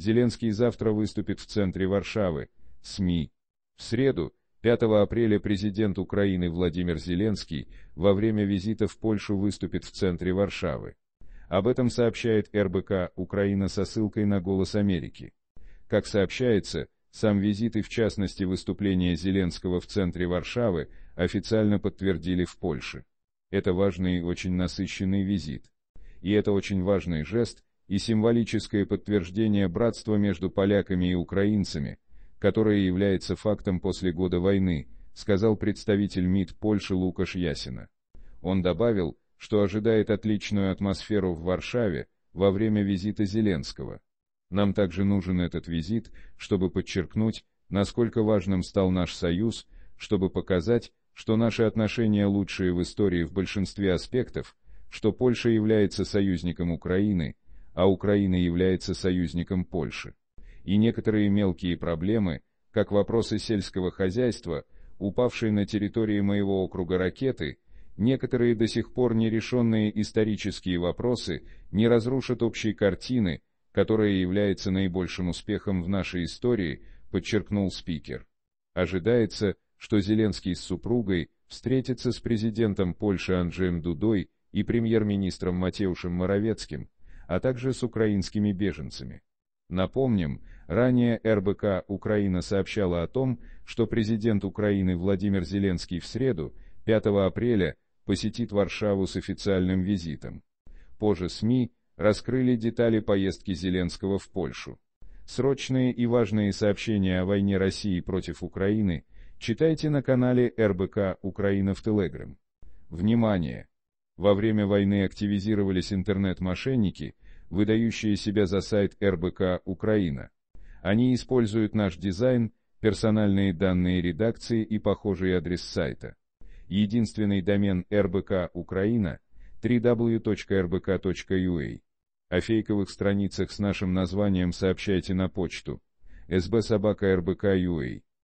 Зеленский завтра выступит в центре Варшавы. СМИ. В среду, 5 апреля, президент Украины Владимир Зеленский во время визита в Польшу выступит в центре Варшавы. Об этом сообщает РБК «Украина» со ссылкой на «Голос Америки». Как сообщается, сам визит и в частности выступление Зеленского в центре Варшавы официально подтвердили в Польше. Это важный и очень насыщенный визит. И это очень важный жест – и символическое подтверждение братства между поляками и украинцами, которое является фактом после года войны, сказал представитель МИД Польши Лукаш Ясина. Он добавил, что ожидает отличную атмосферу в Варшаве во время визита Зеленского. Нам также нужен этот визит, чтобы подчеркнуть, насколько важным стал наш союз, чтобы показать, что наши отношения лучшие в истории в большинстве аспектов, что Польша является союзником Украины а Украина является союзником Польши. И некоторые мелкие проблемы, как вопросы сельского хозяйства, упавшие на территории моего округа ракеты, некоторые до сих пор нерешенные исторические вопросы не разрушат общей картины, которая является наибольшим успехом в нашей истории, подчеркнул спикер. Ожидается, что Зеленский с супругой встретится с президентом Польши Анджеем Дудой и премьер-министром Матеушем Моровецким, а также с украинскими беженцами. Напомним, ранее РБК Украина сообщала о том, что президент Украины Владимир Зеленский в среду, 5 апреля, посетит Варшаву с официальным визитом. Позже СМИ раскрыли детали поездки Зеленского в Польшу. Срочные и важные сообщения о войне России против Украины читайте на канале РБК Украина в Телеграм. Внимание! Во время войны активизировались интернет-мошенники, выдающие себя за сайт РБК «Украина». Они используют наш дизайн, персональные данные редакции и похожий адрес сайта. Единственный домен РБК «Украина» – www.rbk.ua. А. О фейковых страницах с нашим названием сообщайте на почту sbsobaka.rbk.ua.